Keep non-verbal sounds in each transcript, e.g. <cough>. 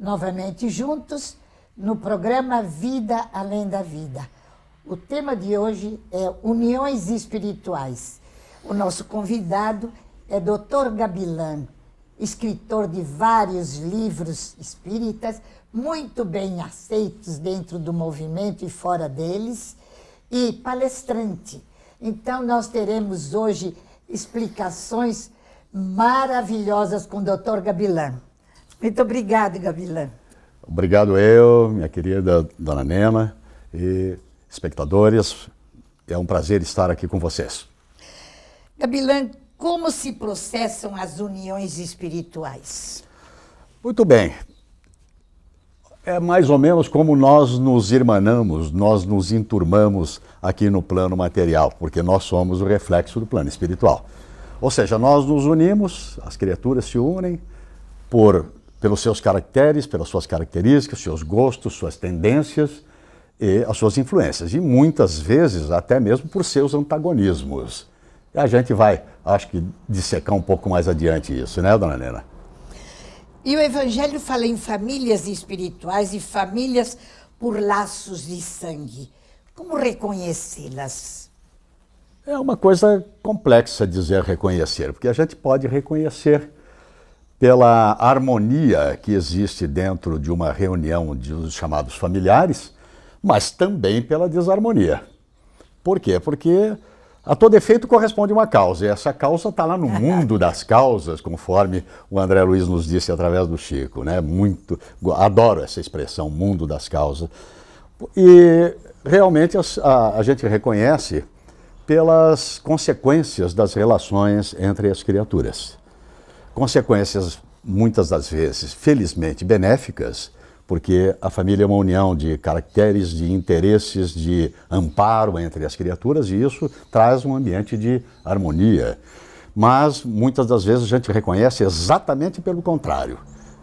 novamente juntos no programa Vida Além da Vida. O tema de hoje é Uniões Espirituais. O nosso convidado é Dr. Gabilan, escritor de vários livros espíritas, muito bem aceitos dentro do movimento e fora deles, e palestrante. Então, nós teremos hoje explicações maravilhosas com o Dr. Gabilan. Muito obrigado, Gavilã. Obrigado eu, minha querida Dona Nema e espectadores. É um prazer estar aqui com vocês. Gabilã, como se processam as uniões espirituais? Muito bem. É mais ou menos como nós nos irmanamos, nós nos enturmamos aqui no plano material, porque nós somos o reflexo do plano espiritual. Ou seja, nós nos unimos, as criaturas se unem por pelos seus caracteres, pelas suas características, seus gostos, suas tendências e as suas influências. E muitas vezes até mesmo por seus antagonismos. E a gente vai, acho que, dissecar um pouco mais adiante isso, né, dona Nena? E o Evangelho fala em famílias espirituais e famílias por laços de sangue. Como reconhecê-las? É uma coisa complexa dizer reconhecer, porque a gente pode reconhecer pela harmonia que existe dentro de uma reunião dos chamados familiares, mas também pela desarmonia. Por quê? Porque a todo efeito corresponde uma causa, e essa causa está lá no <laughs> mundo das causas, conforme o André Luiz nos disse através do Chico, né? Muito, adoro essa expressão, mundo das causas. E realmente a, a, a gente reconhece pelas consequências das relações entre as criaturas. Consequências, muitas das vezes, felizmente benéficas, porque a família é uma união de caracteres, de interesses, de amparo entre as criaturas e isso traz um ambiente de harmonia. Mas muitas das vezes a gente reconhece exatamente pelo contrário,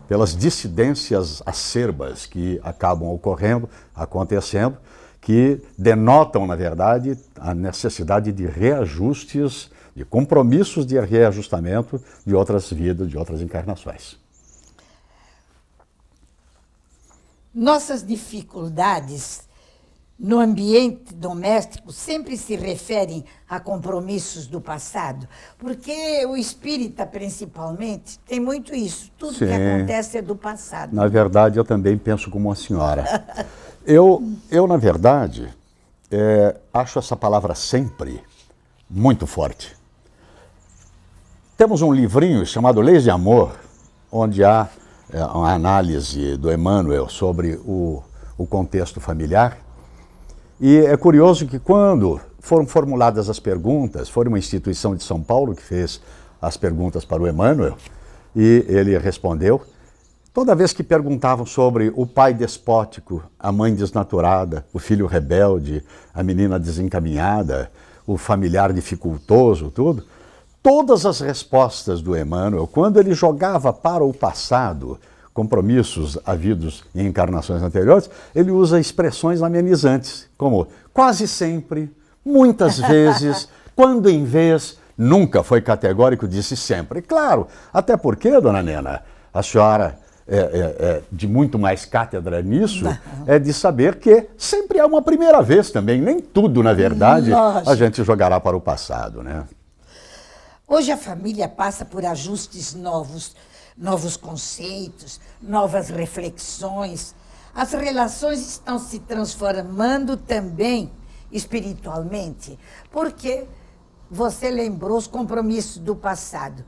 pelas dissidências acerbas que acabam ocorrendo, acontecendo, que denotam, na verdade, a necessidade de reajustes de compromissos de reajustamento de outras vidas, de outras encarnações. Nossas dificuldades no ambiente doméstico sempre se referem a compromissos do passado, porque o espírita, principalmente, tem muito isso. Tudo Sim. que acontece é do passado. Na verdade, eu também penso como a senhora. eu, eu, na verdade, é, acho essa palavra sempre muito forte. Temos um livrinho chamado Leis de Amor, onde há é, uma análise do Emmanuel sobre o, o contexto familiar. E é curioso que quando foram formuladas as perguntas, foi uma instituição de São Paulo que fez as perguntas para o Emmanuel, e ele respondeu. Toda vez que perguntavam sobre o pai despótico, a mãe desnaturada, o filho rebelde, a menina desencaminhada, o familiar dificultoso, tudo, todas as respostas do Emmanuel, quando ele jogava para o passado compromissos havidos em encarnações anteriores, ele usa expressões amenizantes, como quase sempre, muitas <laughs> vezes, quando em vez, nunca foi categórico, disse sempre. Claro, até porque, dona Nena, a senhora é, é, é, de muito mais cátedra nisso Não. é de saber que sempre há uma primeira vez também. Nem tudo, na verdade, a gente jogará para o passado, né? Hoje a família passa por ajustes novos, novos conceitos, novas reflexões. As relações estão se transformando também espiritualmente, porque você lembrou os compromissos do passado.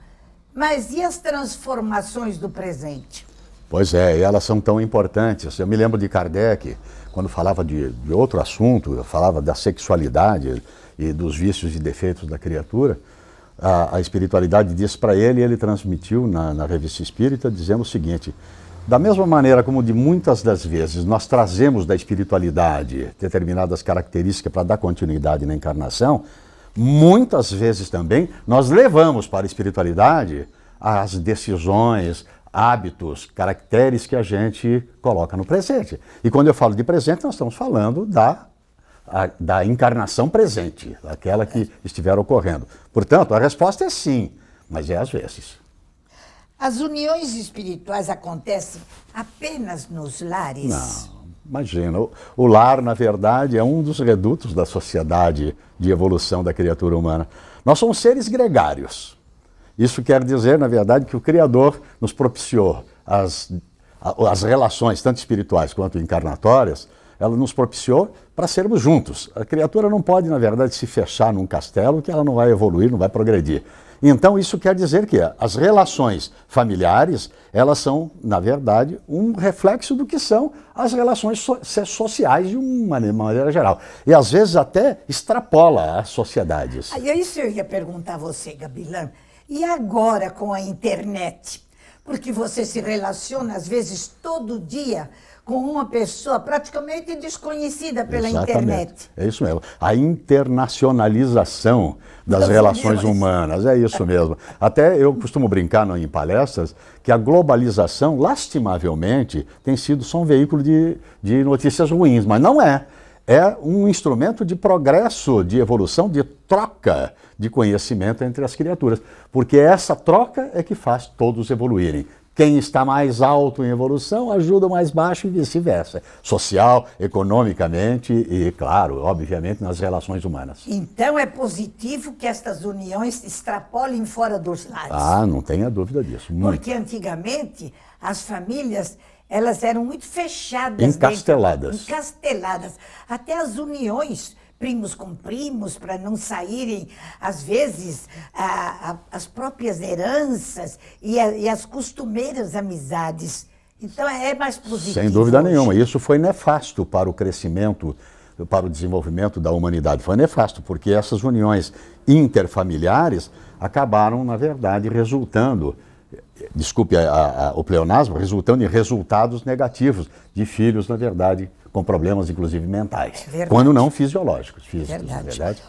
Mas e as transformações do presente? Pois é, elas são tão importantes. Eu me lembro de Kardec, quando falava de, de outro assunto, falava da sexualidade e dos vícios e defeitos da criatura a, a espiritualidade disse para ele, e ele transmitiu na, na revista espírita, dizendo o seguinte: da mesma maneira como de muitas das vezes nós trazemos da espiritualidade determinadas características para dar continuidade na encarnação, muitas vezes também nós levamos para a espiritualidade as decisões, hábitos, caracteres que a gente coloca no presente. E quando eu falo de presente, nós estamos falando da a, da encarnação presente, aquela que estiver ocorrendo. Portanto, a resposta é sim, mas é às vezes. As uniões espirituais acontecem apenas nos lares? Não, imagina. O, o lar, na verdade, é um dos redutos da sociedade de evolução da criatura humana. Nós somos seres gregários. Isso quer dizer, na verdade, que o Criador nos propiciou as, as relações, tanto espirituais quanto encarnatórias, ela nos propiciou para sermos juntos. A criatura não pode, na verdade, se fechar num castelo que ela não vai evoluir, não vai progredir. Então isso quer dizer que as relações familiares, elas são, na verdade, um reflexo do que são as relações so sociais de uma maneira geral. E às vezes até extrapola a sociedade. Isso. Aí isso eu ia perguntar a você, Gabilan, e agora com a internet? Porque você se relaciona, às vezes, todo dia com uma pessoa praticamente desconhecida pela Exatamente. internet. É isso mesmo. A internacionalização das Dos relações humanas, é isso mesmo. Até eu costumo brincar em palestras que a globalização, lastimavelmente, tem sido só um veículo de, de notícias ruins, mas não é é um instrumento de progresso, de evolução, de troca de conhecimento entre as criaturas, porque é essa troca é que faz todos evoluírem. Quem está mais alto em evolução ajuda o mais baixo e vice-versa. Social, economicamente e, claro, obviamente, nas relações humanas. Então é positivo que estas uniões extrapolem fora dos lares. Ah, não tenha dúvida disso. Muito. Porque antigamente as famílias elas eram muito fechadas. Encasteladas. Dentro, encasteladas. Até as uniões primos com primos, para não saírem, às vezes, a, a, as próprias heranças e, a, e, as costumeiras amizades. Então é mais positivo. Sem dúvida hoje. nenhuma. Isso foi nefasto para o crescimento, para o desenvolvimento da humanidade. Foi nefasto, porque essas uniões interfamiliares acabaram, na verdade, resultando desculpe a, a, o pleonasmo, resultando em resultados negativos de filhos, na verdade, com problemas, inclusive, mentais. É quando não fisiológicos, físicos, é verdade. verdade.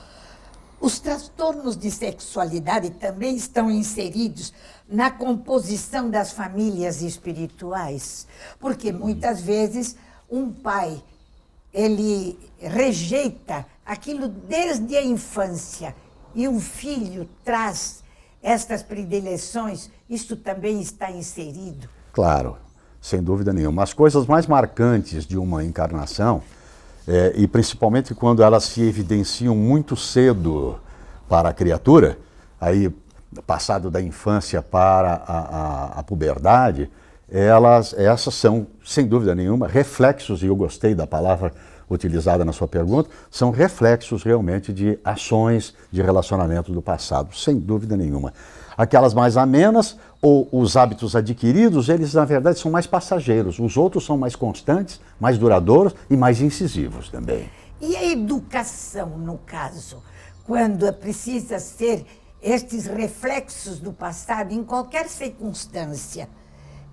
Os transtornos de sexualidade também estão inseridos na composição das famílias espirituais, porque hum. muitas vezes um pai ele rejeita aquilo desde a infância e um filho traz estas predileções, isso também está inserido. Claro, sem dúvida nenhuma. As coisas mais marcantes de uma encarnação, é, e principalmente quando elas se evidenciam muito cedo para a criatura, aí passado da infância para a, a, a puberdade, elas, essas são, sem dúvida nenhuma, reflexos, e eu gostei da palavra utilizada na sua pergunta, são reflexos realmente de ações de relacionamento do passado, sem dúvida nenhuma. Aquelas mais amenas ou os hábitos adquiridos, eles na verdade são mais passageiros. Os outros são mais constantes, mais duradouros e mais incisivos também. E a educação, no caso, quando precisa ser estes reflexos do passado em qualquer circunstância?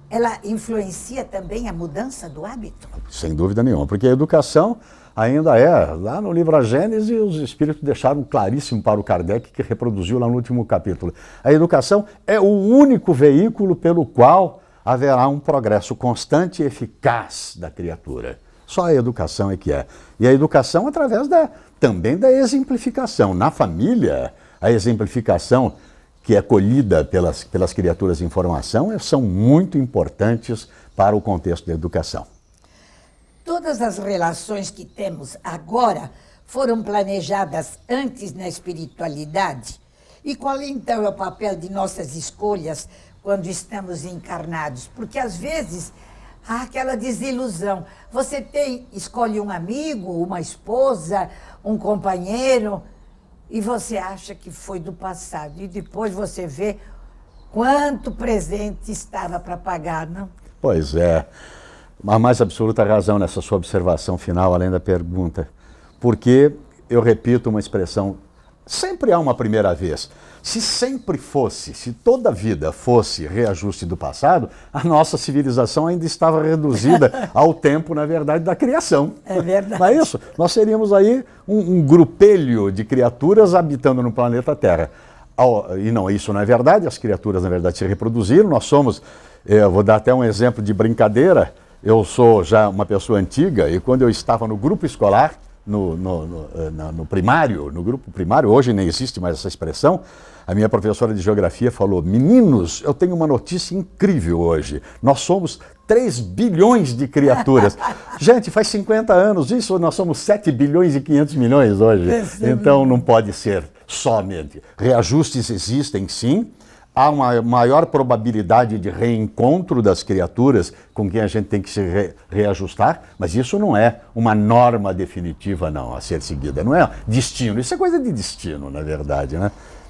ela influencia também a mudança do hábito? Sem dúvida nenhuma, porque a educação ainda é. Lá no livro A Gênese, os espíritos deixaram claríssimo para o Kardec, que reproduziu lá no último capítulo. A educação é o único veículo pelo qual haverá um progresso constante e eficaz da criatura. Só a educação é que é. E a educação através da, também da exemplificação. Na família, a exemplificação que é colhida pelas, pelas criaturas em formação é, são muito importantes para o contexto da educação. Todas as relações que temos agora foram planejadas antes na espiritualidade? E qual então é o papel de nossas escolhas quando estamos encarnados? Porque às vezes há aquela desilusão. Você tem, escolhe um amigo, uma esposa, um companheiro, e você acha que foi do passado. E depois você vê quanto presente estava para pagar, não? Pois é. A mais absoluta razão nessa sua observação final, além da pergunta. Porque, eu repito uma expressão, sempre há uma primeira vez. Se sempre fosse, se toda a vida fosse reajuste do passado, a nossa civilização ainda estava reduzida <laughs> ao tempo, na verdade, da criação. É verdade. Não é isso? Nós seríamos aí um, um grupelho de criaturas habitando no planeta Terra. E não, isso não é verdade, as criaturas, na verdade, se reproduziram, nós somos, é, eu vou dar até um exemplo de brincadeira, eu sou já uma pessoa antiga e quando eu estava no grupo escolar, no, no, no, eh, no primário, no grupo primário, hoje nem existe mais essa expressão, a minha professora de geografia falou: Meninos, eu tenho uma notícia incrível hoje. Nós somos 3 bilhões de criaturas. <laughs> Gente, faz 50 anos isso, nós somos 7 bilhões e 500 milhões hoje. É então não pode ser somente. Reajustes existem sim. Há uma maior probabilidade de reencontro das criaturas com quem a gente tem que se re reajustar, mas isso não é uma norma definitiva, não, a ser seguida. Não é destino. Isso é coisa de destino, na verdade, né?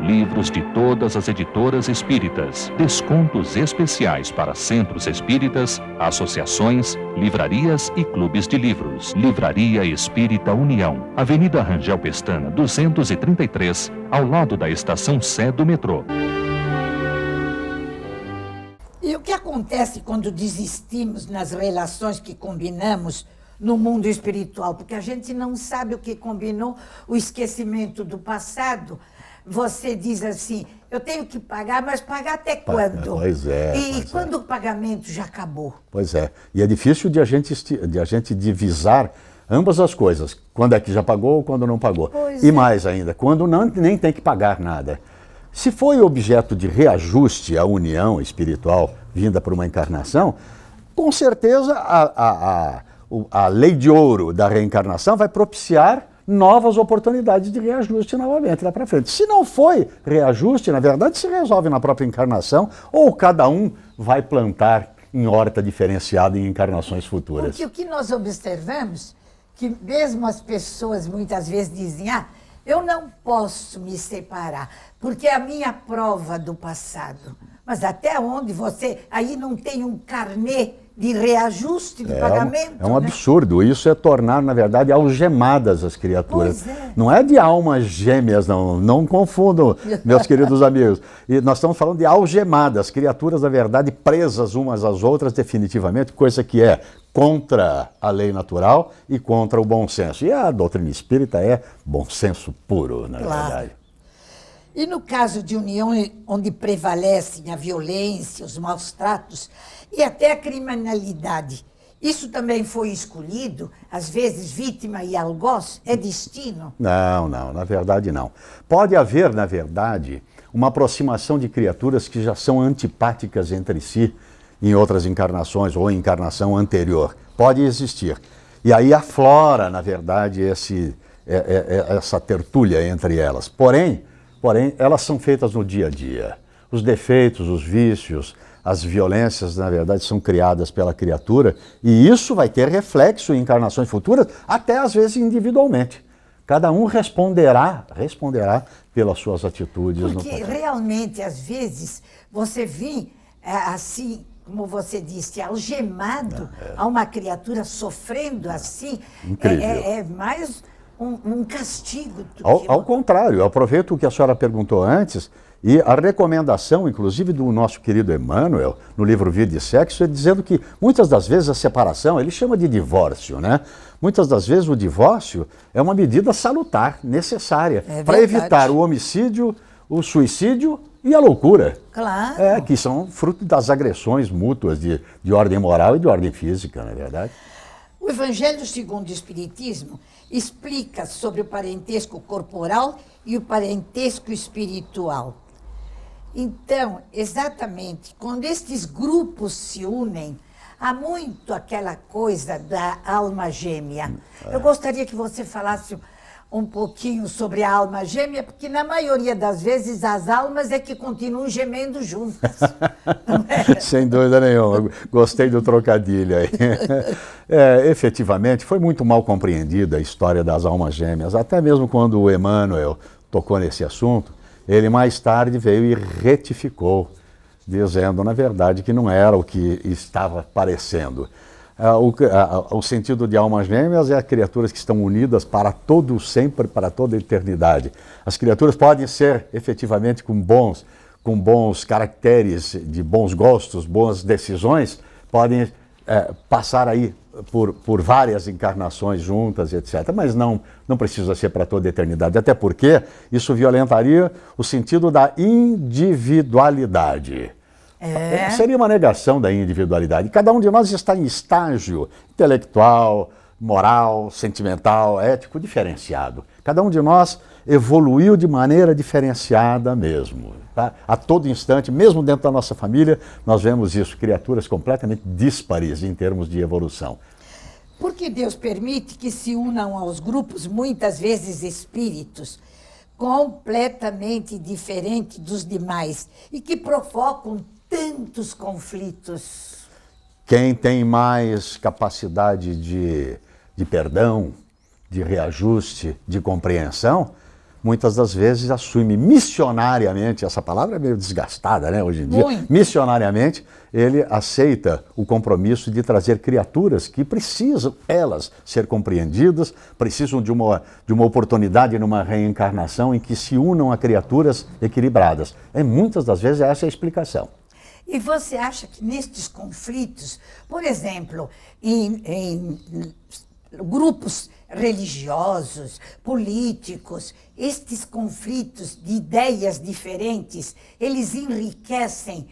livros de todas as editoras espíritas, descontos especiais para centros espíritas, associações, livrarias e clubes de livros. Livraria Espírita União, Avenida Rangel Pestana, 233, ao lado da estação Sé do metrô. E o que acontece quando desistimos nas relações que combinamos? no mundo espiritual, porque a gente não sabe o que combinou, o esquecimento do passado você diz assim, eu tenho que pagar, mas pagar até quando? Pois é. E pois é. quando é. o pagamento já acabou? Pois é. E é difícil de a gente, de a gente divisar ambas as coisas. Quando é que já pagou ou quando não pagou. Pois e é. mais ainda, quando não, nem tem que pagar nada. Se foi objeto de reajuste a união espiritual vinda por uma encarnação, com certeza a, a, a, a lei de ouro da reencarnação vai propiciar novas oportunidades de reajuste novamente lá para frente. Se não foi reajuste, na verdade, se resolve na própria encarnação ou cada um vai plantar em horta diferenciada em encarnações futuras. Porque o que nós observamos, que mesmo as pessoas muitas vezes dizem, ah, eu não posso me separar, porque é a minha prova do passado. Mas até onde você aí não tem um carnet de reajuste de é pagamento. é um né? absurdo. Isso é tornar, na verdade, algemadas as criaturas. É. Não é de almas gêmeas, não. Não confundam, meus queridos <laughs> amigos. E nós estamos falando de algemadas, criaturas, na verdade, presas umas às outras definitivamente, coisa que é contra a lei natural e contra o bom senso. E a doutrina espírita é bom senso puro, na claro. verdade. E no caso de união eh, onde prevalecem a violência, os maus tratos e até a criminalidade, isso também foi escolhido? Às vezes, vítima e algoz é destino? Não, não, na verdade não. Pode haver, na verdade, uma aproximação de criaturas que já são antipáticas entre si em outras encarnações ou encarnação anterior. Pode existir. E aí aflora, na verdade, esse, é, é, é, essa tertúlia entre elas. Porém, porém elas são feitas no dia a dia. Os defeitos, os vícios, as violências, na verdade, são criadas pela criatura e isso vai ter reflexo em encarnações futuras, até às vezes individualmente. Cada um responderá, responderá pelas suas atitudes. Porque realmente, às vezes, você vem eh, assim, como você disse, algemado é, é. a uma criatura sofrendo assim, é, é, é mais um, um castigo. Ao, que... ao contrário, eu aproveito o que a senhora perguntou antes, e a recomendação, inclusive, do nosso querido Emmanuel, no livro Vida e Sexo, é dizendo que muitas das vezes a separação, ele chama de divórcio, né? Muitas das vezes o divórcio é uma medida salutar, necessária, é para evitar o homicídio, o suicídio e a loucura. Claro. É, que são fruto das agressões mútuas de, de ordem moral e de ordem física, não é verdade? O Evangelho segundo o Espiritismo explica sobre o parentesco corporal e o parentesco espiritual. Então, exatamente, quando estes grupos se unem, há muito aquela coisa da alma gêmea. Eu é. gostaria que você falasse um pouquinho sobre a alma gêmea, porque na maioria das vezes as almas é que continuam gemendo juntas. É? <laughs> Sem dúvida nenhuma. Gostei do trocadilho aí. <laughs> É, efetivamente, foi muito mal compreendida a história das almas gêmeas, até mesmo quando o Emmanuel tocou nesse assunto, ele mais tarde veio e retificou, dizendo, na verdade, que não era o que estava parecendo. É, o, é, o, sentido de almas gêmeas é as criaturas que estão unidas para todo sempre, para toda a eternidade. As criaturas podem ser efetivamente com bons, com bons caracteres, de bons gostos, boas decisões, podem é, passar aí por, por várias encarnações juntas, etc. Mas não, não precisa ser para toda a eternidade, até porque isso violentaria o sentido da individualidade. É. é. Seria uma negação da individualidade. Cada um de nós está em estágio intelectual, moral, sentimental, ético diferenciado. Cada um de nós evoluiu de maneira diferenciada mesmo. Tá? A todo instante, mesmo dentro da nossa família, nós vemos isso, criaturas completamente dispares em termos de evolução. Porque Deus permite que se unam aos grupos, muitas vezes espíritos, completamente diferentes dos demais e que provocam tantos conflitos. Quem tem mais capacidade de, de perdão, de reajuste, de compreensão, muitas das vezes assume missionariamente, essa palavra é meio desgastada né, hoje em dia, Muito. missionariamente, ele aceita o compromisso de trazer criaturas que precisam, elas, ser compreendidas, precisam de uma, de uma oportunidade numa reencarnação em que se unam a criaturas equilibradas. É muitas das vezes essa é a explicação. E você acha que nestes conflitos, por exemplo, em, em grupos religiosos, políticos, estes conflitos de ideias diferentes, eles enriquecem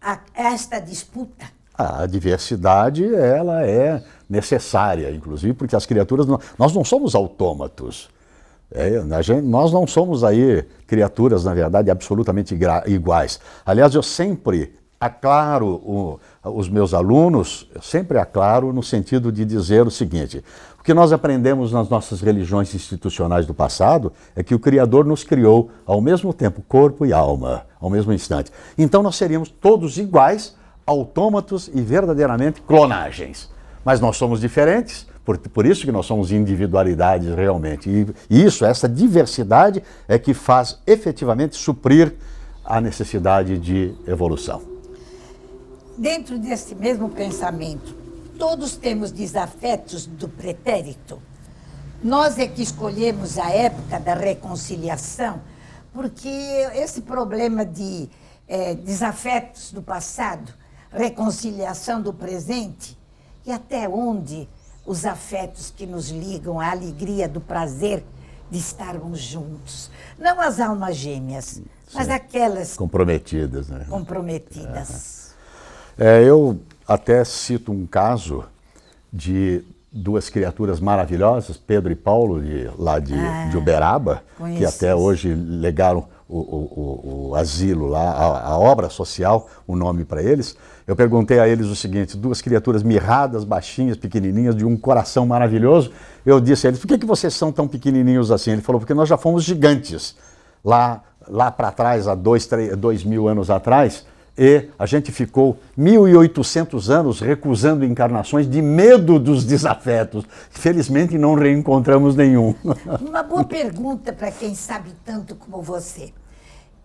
a, esta disputa? A diversidade, ela é necessária, inclusive, porque as criaturas, não, nós não somos autômatos. É, gente, nós não somos aí criaturas, na verdade, absolutamente iguais. Aliás, eu sempre aclaro o, os meus alunos, sempre aclaro no sentido de dizer o seguinte: o que nós aprendemos nas nossas religiões institucionais do passado é que o Criador nos criou ao mesmo tempo corpo e alma, ao mesmo instante. Então nós seríamos todos iguais, autômatos e verdadeiramente clonagens. Mas nós somos diferentes. Por, por isso que nós somos individualidades realmente. E, e isso, essa diversidade, é que faz efetivamente suprir a necessidade de evolução. Dentro desse mesmo pensamento, todos temos desafetos do pretérito. Nós é que escolhemos a época da reconciliação, porque esse problema de é, desafetos do passado, reconciliação do presente e até onde os afetos que nos ligam à alegria do prazer de estarmos juntos. Não as almas gêmeas, Sim. mas aquelas. Comprometidas, né? Comprometidas. É. É, eu até cito um caso de duas criaturas maravilhosas, Pedro e Paulo, de, lá de, é, de Uberaba, que até hoje legaram o, o, o, o asilo lá, a, a, obra social, o nome para eles. Eu perguntei a eles o seguinte: duas criaturas mirradas, baixinhas, pequenininhas, de um coração maravilhoso. Eu disse a eles: por que, que vocês são tão pequenininhos assim? Ele falou: porque nós já fomos gigantes. Lá, lá para trás, há dois, três, dois mil anos atrás, e a gente ficou 1.800 anos recusando encarnações de medo dos desafetos. Felizmente não reencontramos nenhum. <laughs> Uma boa pergunta para quem sabe tanto como você.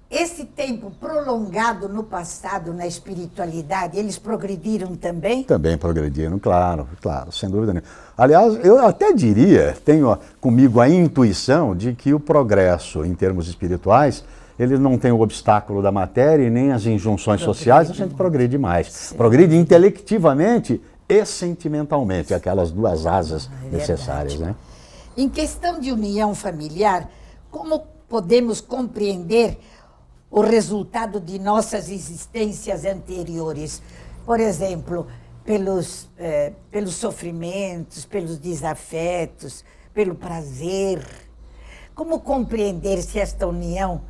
Esse tempo prolongado no passado, na espiritualidade, eles progrediram também? Também progrediram, claro, claro, sem dúvida nenhuma. Aliás, eu até diria, tenho comigo a intuição de que o progresso em termos espirituais ele não tem o obstáculo da matéria e nem as injunções progride. sociais, a gente progride mais. Sim. Progride intelectivamente e sentimentalmente, aquelas duas asas é necessárias. Né? Em questão de união familiar, como podemos compreender o resultado de nossas existências anteriores? Por exemplo, pelos, eh, pelos sofrimentos, pelos desafetos, pelo prazer. Como compreender se esta união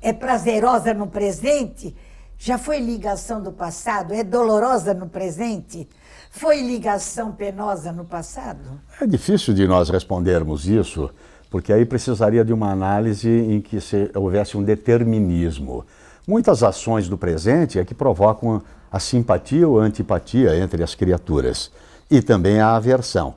é prazerosa no presente? Já foi ligação do passado? É dolorosa no presente? Foi ligação penosa no passado? É difícil de nós respondermos isso, porque aí precisaria de uma análise em que se, houvesse um determinismo. Muitas ações do presente é que provocam a simpatia ou a antipatia entre as criaturas e também a aversão.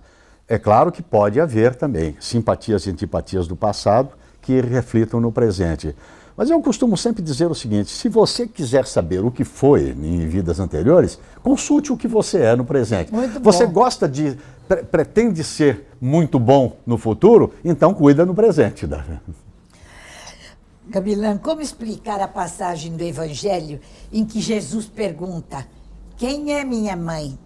É claro que pode haver também simpatias e antipatias do passado que reflitam no presente. Mas eu costumo sempre dizer o seguinte: se você quiser saber o que foi em vidas anteriores, consulte o que você é no presente. Muito você bom. gosta de. Pre pretende ser muito bom no futuro, então cuida no presente. Gabilan, como explicar a passagem do Evangelho em que Jesus pergunta: Quem é minha mãe?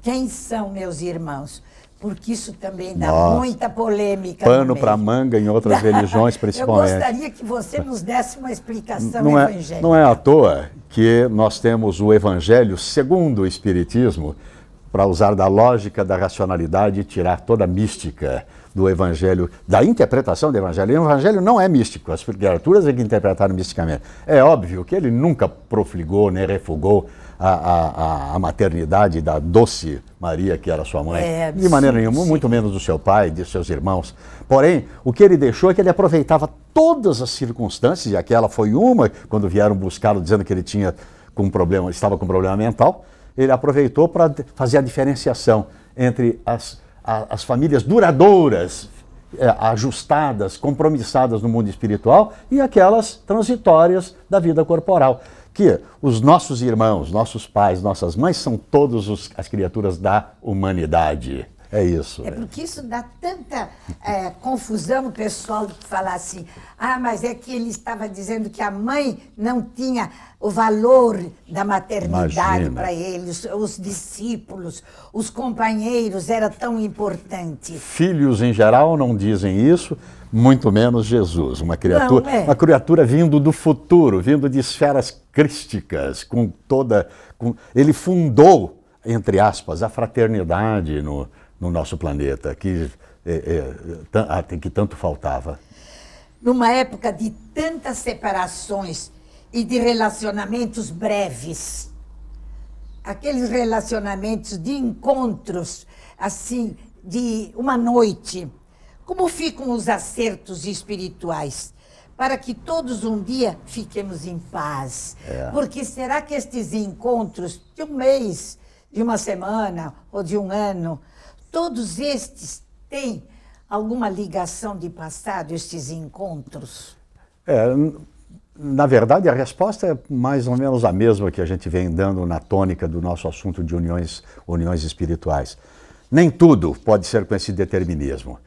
Quem são meus irmãos? porque isso também dá Nossa. muita polêmica. Pano para manga em outras <laughs> religiões, principalmente. Eu gostaria que você nos desse uma explicação não é- evangélica. É, não é à toa que nós temos o Evangelho segundo o Espiritismo, para usar da lógica da racionalidade e tirar toda a mística do Evangelho, da interpretação do Evangelho. E o Evangelho não é místico, as criaturas é que interpretaram misticamente. É óbvio que ele nunca profligou nem refugou a, a, a, maternidade da doce Maria, que era sua mãe, é, de maneira sim, nenhuma, sim. muito menos do seu pai, de seus irmãos. Porém, o que ele deixou é que ele aproveitava todas as circunstâncias, e aquela foi uma, quando vieram buscá-lo dizendo que ele tinha com problema, estava com problema mental, ele aproveitou para fazer a diferenciação entre as, a, as famílias duradouras, é, ajustadas, compromissadas no mundo espiritual e aquelas transitórias da vida corporal que os nossos irmãos, nossos pais, nossas mães são todas as criaturas da humanidade. É isso. É, é. porque isso dá tanta é, confusão o pessoal falar assim, ah, mas é que ele estava dizendo que a mãe não tinha o valor da maternidade para ele, os, os, discípulos, os companheiros, era tão importante. Filhos em geral não dizem isso, muito menos Jesus, uma criatura, Não, é. uma criatura vindo do futuro, vindo de esferas crísticas, com toda, com, ele fundou entre aspas a fraternidade no, no nosso planeta que é, é, ah, que tanto faltava. Numa época de tantas separações e de relacionamentos breves, aqueles relacionamentos de encontros assim de uma noite como ficam os acertos espirituais? Para que todos um dia fiquemos em paz. É. Porque será que estes encontros de um mês, de uma semana ou de um ano, todos estes têm alguma ligação de passado, estes encontros? É, na verdade, a resposta é mais ou menos a mesma que a gente vem dando na tônica do nosso assunto de uniões, uniões espirituais. Nem tudo pode ser com esse determinismo.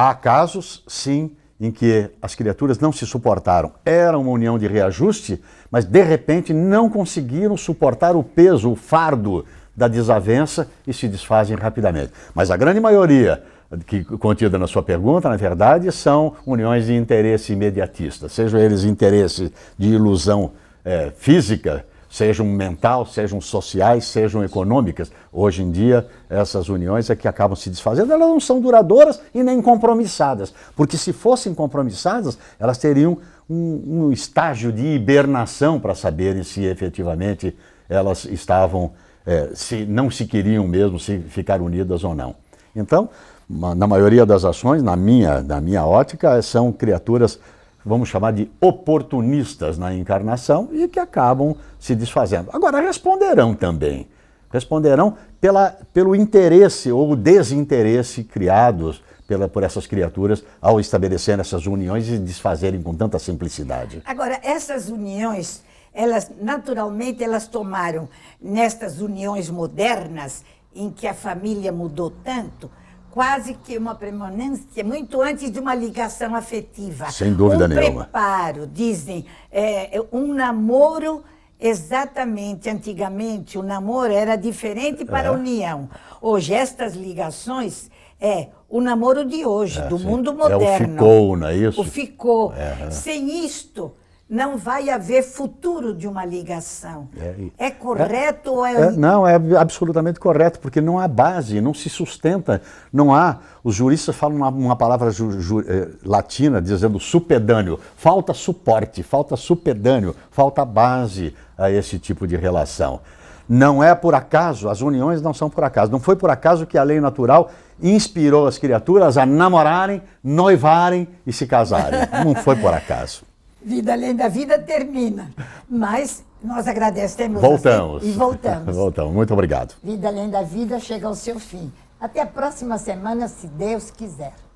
Há casos, sim, em que as criaturas não se suportaram. Era uma união de reajuste, mas de repente não conseguiram suportar o peso, o fardo da desavença e se desfazem rapidamente. Mas a grande maioria que contida na sua pergunta, na verdade, são uniões de interesse imediatista, sejam eles interesse de ilusão é, física, sejam mental, sejam sociais, sejam econômicas. Hoje em dia, essas uniões é que acabam se desfazendo, elas não são duradouras e nem compromissadas, porque se fossem compromissadas, elas teriam um, um estágio de hibernação para saberem se efetivamente elas estavam, é, se não se queriam mesmo, se ficar unidas ou não. Então, na maioria das ações, na minha, na minha ótica, são criaturas vamos chamar de oportunistas na encarnação e que acabam se desfazendo. Agora, responderão também. Responderão pela, pelo interesse ou desinteresse criados pela, por essas criaturas ao estabelecer essas uniões e desfazerem com tanta simplicidade. Agora, essas uniões, elas naturalmente elas tomaram nestas uniões modernas em que a família mudou tanto, quase que uma premonência, muito antes de uma ligação afetiva. Sem dúvida um nenhuma. preparo, dizem, é, é um namoro... Exatamente, antigamente o namoro era diferente para é. a união. Hoje, estas ligações é o namoro de hoje, é, do sim. mundo moderno. É o ficou, não é isso? O ficou. É. Sem isto, não vai haver futuro de uma ligação. É, é correto é, ou é... é... é não, é absolutamente correto, porque não há base, não se sustenta, não há... Os juristas falam uma, uma palavra ju, ju, eh, latina dizendo supedâneo, falta suporte, falta supedâneo, falta base a esse tipo de relação. Não é por acaso, as uniões não são por acaso. Não foi por acaso que a lei natural inspirou as criaturas a namorarem, noivarem e se casarem. Não foi por acaso. Vida além da vida termina, mas nós agradecemos. Voltamos. E voltamos. <laughs> voltamos. Muito obrigado. Vida além da vida chega ao seu fim. Até a próxima semana, se Deus quiser.